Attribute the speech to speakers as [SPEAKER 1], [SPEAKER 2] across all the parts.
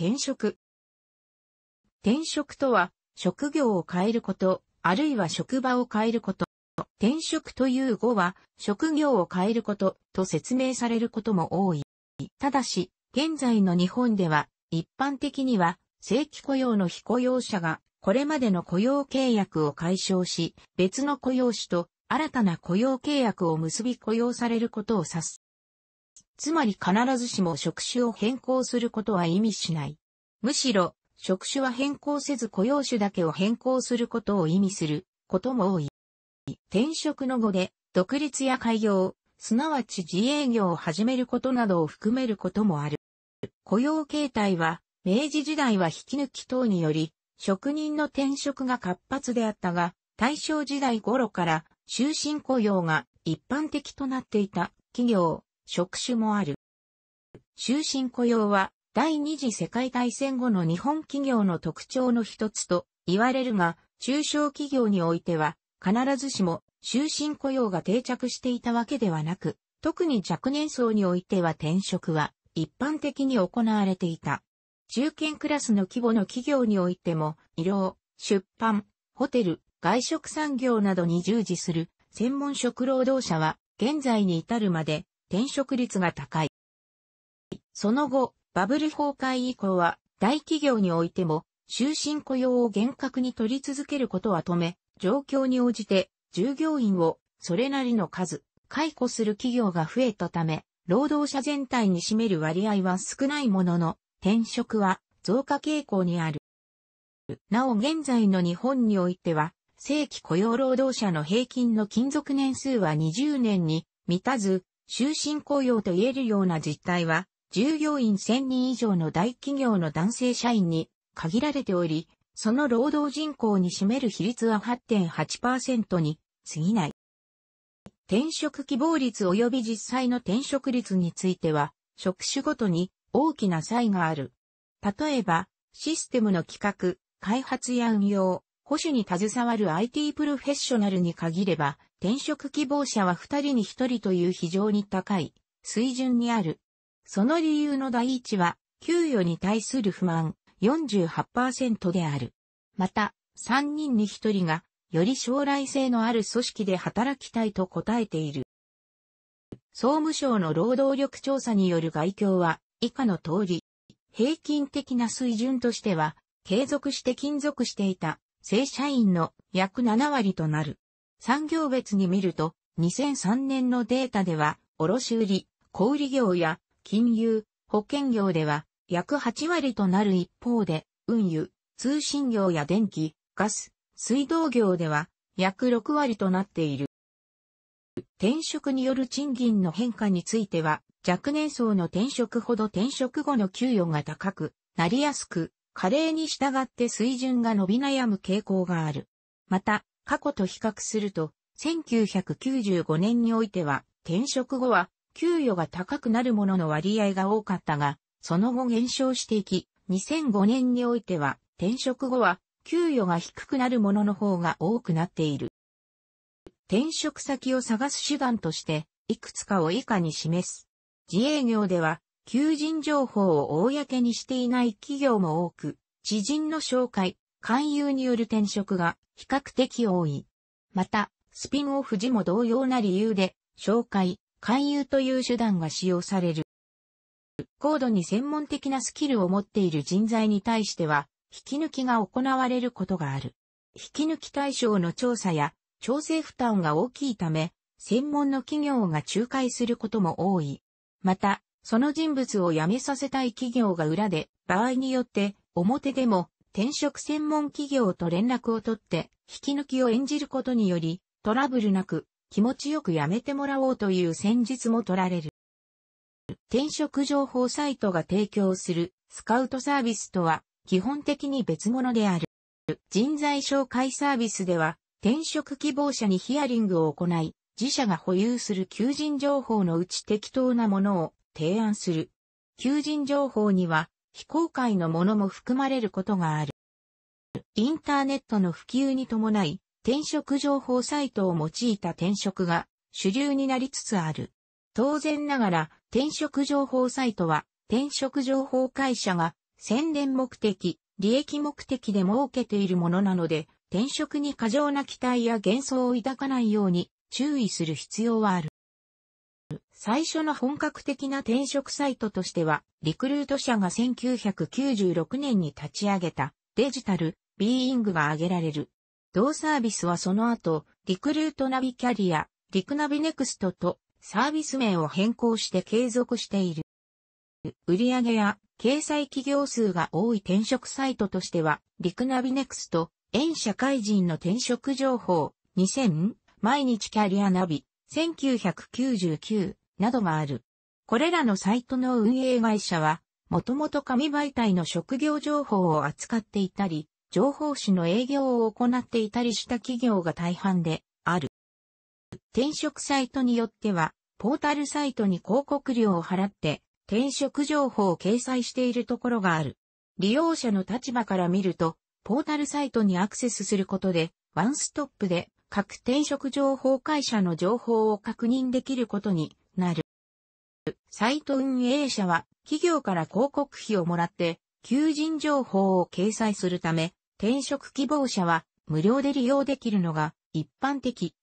[SPEAKER 1] 転職。転職とは、職業を変えること、あるいは職場を変えること。転職という語は、職業を変えること、と説明されることも多い。ただし、現在の日本では、一般的には、正規雇用の非雇用者が、これまでの雇用契約を解消し、別の雇用主と新たな雇用契約を結び雇用されることを指す。つまり必ずしも職種を変更することは意味しない。むしろ、職種は変更せず雇用種だけを変更することを意味することも多い。転職の後で、独立や開業、すなわち自営業を始めることなどを含めることもある。雇用形態は、明治時代は引き抜き等により、職人の転職が活発であったが、大正時代頃から終身雇用が一般的となっていた企業、職種もある。終身雇用は第二次世界大戦後の日本企業の特徴の一つと言われるが、中小企業においては必ずしも終身雇用が定着していたわけではなく、特に若年層においては転職は一般的に行われていた。中堅クラスの規模の企業においても、医療、出版、ホテル、外食産業などに従事する専門職労働者は現在に至るまで転職率が高い。その後、バブル崩壊以降は、大企業においても、終身雇用を厳格に取り続けることは止め、状況に応じて、従業員を、それなりの数、解雇する企業が増えたため、労働者全体に占める割合は少ないものの、転職は増加傾向にある。なお現在の日本においては、正規雇用労働者の平均の勤続年数は20年に満たず、終身雇用と言えるような実態は、従業員1000人以上の大企業の男性社員に限られており、その労働人口に占める比率は8.8%に過ぎない。転職希望率及び実際の転職率については、職種ごとに大きな差異がある。例えば、システムの企画、開発や運用、保守に携わる IT プロフェッショナルに限れば、転職希望者は2人に1人という非常に高い水準にある。その理由の第一は、給与に対する不満48%である。また、3人に1人が、より将来性のある組織で働きたいと答えている。総務省の労働力調査による外況は、以下の通り、平均的な水準としては、継続して勤続していた正社員の約7割となる。産業別に見ると、2003年のデータでは、卸売、小売業や金融、保険業では約8割となる一方で、運輸、通信業や電気、ガス、水道業では約6割となっている。転職による賃金の変化については、若年層の転職ほど転職後の給与が高くなりやすく、加齢に従って水準が伸び悩む傾向がある。また、過去と比較すると、1995年においては、転職後は、給与が高くなるものの割合が多かったが、その後減少していき、2005年においては、転職後は、給与が低くなるものの方が多くなっている。転職先を探す手段として、いくつかを以下に示す。自営業では、求人情報を公にしていない企業も多く、知人の紹介、勧誘による転職が比較的多い。また、スピンオフ時も同様な理由で、紹介、勧誘という手段が使用される。高度に専門的なスキルを持っている人材に対しては、引き抜きが行われることがある。引き抜き対象の調査や調整負担が大きいため、専門の企業が仲介することも多い。また、その人物を辞めさせたい企業が裏で、場合によって、表でも転職専門企業と連絡を取って、引き抜きを演じることにより、トラブルなく、気持ちよく辞めてもらおうという戦術も取られる。転職情報サイトが提供するスカウトサービスとは基本的に別物である。人材紹介サービスでは転職希望者にヒアリングを行い、自社が保有する求人情報のうち適当なものを提案する。求人情報には非公開のものも含まれることがある。インターネットの普及に伴い、転職情報サイトを用いた転職が主流になりつつある。当然ながら、転職情報サイトは、転職情報会社が宣伝目的、利益目的で設けているものなので、転職に過剰な期待や幻想を抱かないように注意する必要はある。最初の本格的な転職サイトとしては、リクルート社が1996年に立ち上げたデジタル、ビーイングが挙げられる。同サービスはその後、リクルートナビキャリア、リクナビネクストとサービス名を変更して継続している。売上や掲載企業数が多い転職サイトとしては、リクナビネクスト、遠社会人の転職情報、2000、毎日キャリアナビ、1999、などがある。これらのサイトの運営会社は、もともと紙媒体の職業情報を扱っていたり、情報誌の営業を行っていたりした企業が大半である。転職サイトによっては、ポータルサイトに広告料を払って転職情報を掲載しているところがある。利用者の立場から見ると、ポータルサイトにアクセスすることで、ワンストップで各転職情報会社の情報を確認できることになる。サイト運営者は企業から広告費をもらって求人情報を掲載するため転職希望者は無料で利用できるのが一般的。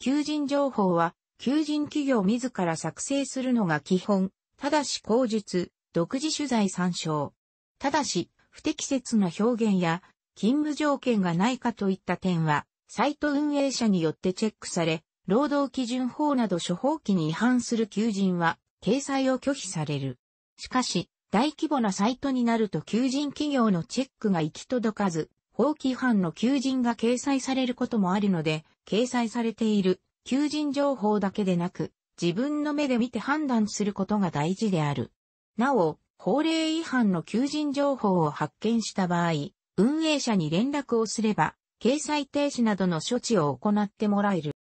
[SPEAKER 1] 求人情報は求人企業自ら作成するのが基本。ただし口述、独自取材参照。ただし、不適切な表現や勤務条件がないかといった点は、サイト運営者によってチェックされ、労働基準法など処方機に違反する求人は、掲載を拒否される。しかし、大規模なサイトになると求人企業のチェックが行き届かず、法規違反の求人が掲載されることもあるので、掲載されている求人情報だけでなく、自分の目で見て判断することが大事である。なお、法令違反の求人情報を発見した場合、運営者に連絡をすれば、掲載停止などの処置を行ってもらえる。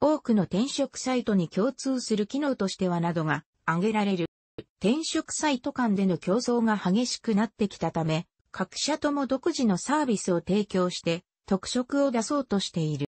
[SPEAKER 1] 多くの転職サイトに共通する機能としてはなどが挙げられる。転職サイト間での競争が激しくなってきたため、各社とも独自のサービスを提供して特色を出そうとしている。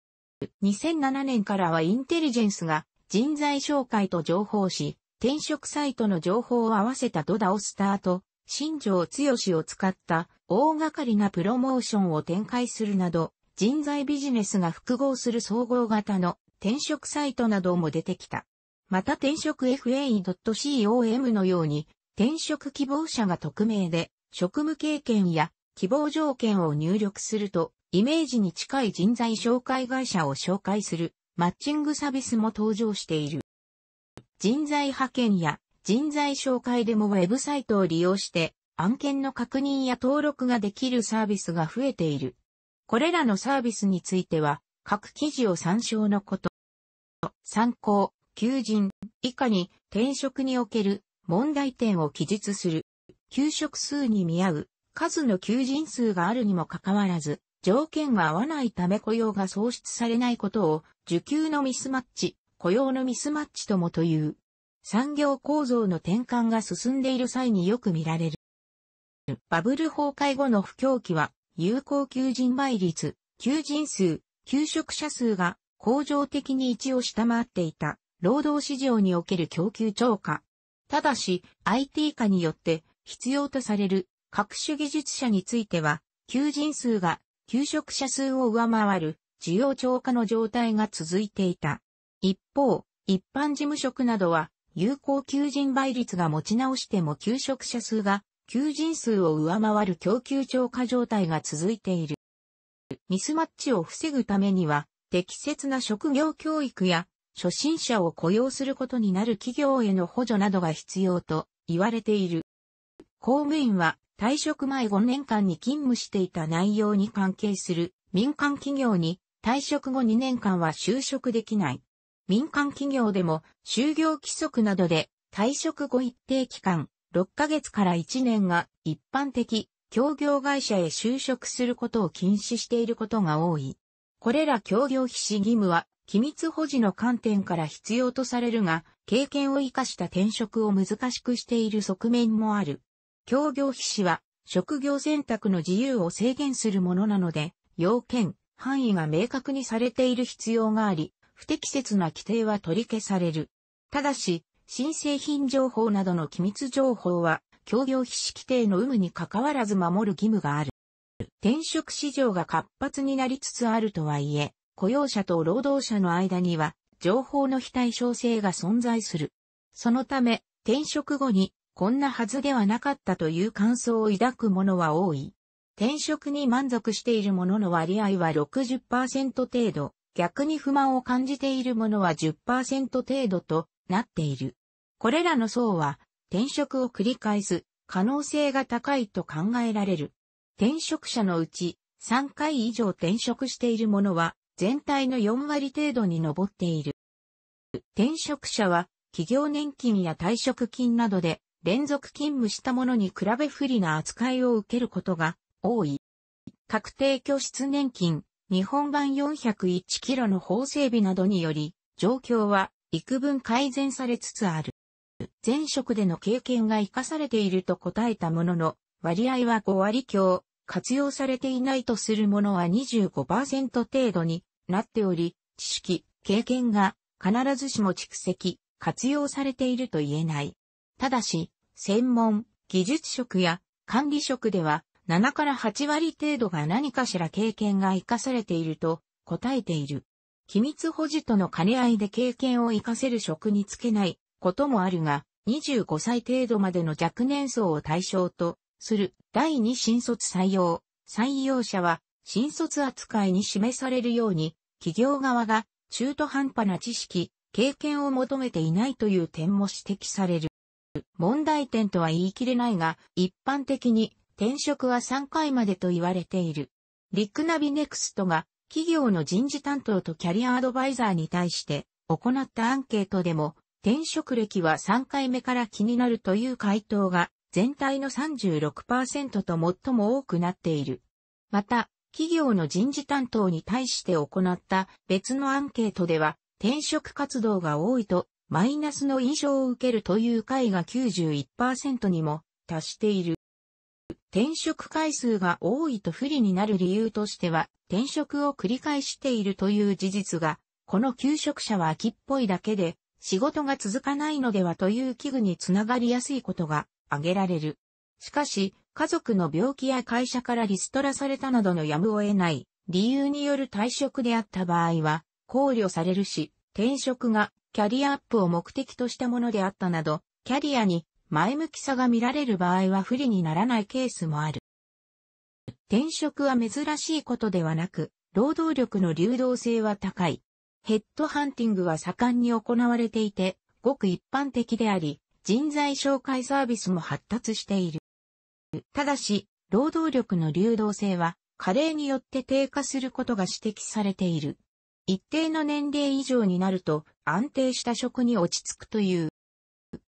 [SPEAKER 1] 2007年からはインテリジェンスが人材紹介と情報し、転職サイトの情報を合わせたドダをスタート、新庄剛志を使った大掛かりなプロモーションを展開するなど、人材ビジネスが複合する総合型の転職サイトなども出てきた。また転職 FA.com のように、転職希望者が匿名で、職務経験や希望条件を入力すると、イメージに近い人材紹介会社を紹介するマッチングサービスも登場している。人材派遣や人材紹介でもウェブサイトを利用して案件の確認や登録ができるサービスが増えている。これらのサービスについては各記事を参照のこと。参考、求人、以下に転職における問題点を記述する。求職数に見合う数の求人数があるにもかかわらず、条件が合わないため雇用が創出されないことを、受給のミスマッチ、雇用のミスマッチともという。産業構造の転換が進んでいる際によく見られる。バブル崩壊後の不況期は、有効求人倍率、求人数、求職者数が恒常的に位置を下回っていた、労働市場における供給超過。ただし、IT 化によって必要とされる各種技術者については、求人数が求職者数を上回る需要超過の状態が続いていた。一方、一般事務職などは、有効求人倍率が持ち直しても求職者数が求人数を上回る供給超過状態が続いている。ミスマッチを防ぐためには、適切な職業教育や初心者を雇用することになる企業への補助などが必要と言われている。公務員は退職前5年間に勤務していた内容に関係する民間企業に退職後2年間は就職できない。民間企業でも就業規則などで退職後一定期間6ヶ月から1年が一般的協業会社へ就職することを禁止していることが多い。これら協業必至義務は、機密保持の観点から必要とされるが、経験を活かした転職を難しくしている側面もある。協業必至は、職業選択の自由を制限するものなので、要件、範囲が明確にされている必要があり、不適切な規定は取り消される。ただし、新製品情報などの機密情報は、協業必至規定の有無に関わらず守る義務がある。転職市場が活発になりつつあるとはいえ、雇用者と労働者の間には、情報の非対称性が存在する。そのため、転職後に、こんなはずではなかったという感想を抱く者は多い。転職に満足している者の割合は60%程度、逆に不満を感じている者は10%程度となっている。これらの層は、転職を繰り返す可能性が高いと考えられる。転職者のうち3回以上転職している者は全体の4割程度に上っている。転職者は企業年金や退職金などで連続勤務した者に比べ不利な扱いを受けることが多い。確定拠出年金、日本版401キロの法整備などにより、状況は幾分改善されつつある。前職での経験が活かされていると答えたものの、割合は5割強、活用されていないとするものは25%程度になっており、知識、経験が必ずしも蓄積、活用されていると言えない。ただし、専門、技術職や管理職では7から8割程度が何かしら経験が活かされていると答えている。機密保持との兼ね合いで経験を活かせる職につけないこともあるが、25歳程度までの若年層を対象とする第二新卒採用。採用者は新卒扱いに示されるように、企業側が中途半端な知識、経験を求めていないという点も指摘される。問題点とは言い切れないが、一般的に転職は3回までと言われている。リックナビネクストが企業の人事担当とキャリアアドバイザーに対して行ったアンケートでも転職歴は3回目から気になるという回答が全体の36%と最も多くなっている。また、企業の人事担当に対して行った別のアンケートでは、転職活動が多いとマイナスの印象を受けるという回が91%にも達している。転職回数が多いと不利になる理由としては、転職を繰り返しているという事実が、この求職者は秋っぽいだけで、仕事が続かないのではという危惧につながりやすいことが挙げられる。しかし、家族の病気や会社からリストラされたなどのやむを得ない理由による退職であった場合は考慮されるし、転職がキャリアアップを目的としたものであったなど、キャリアに前向きさが見られる場合は不利にならないケースもある。転職は珍しいことではなく、労働力の流動性は高い。ヘッドハンティングは盛んに行われていて、ごく一般的であり、人材紹介サービスも発達している。ただし、労働力の流動性は、加齢によって低下することが指摘されている。一定の年齢以上になると安定した職に落ち着くという。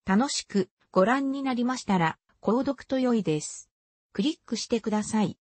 [SPEAKER 1] 楽しくご覧になりましたら、購読と良いです。クリックしてください。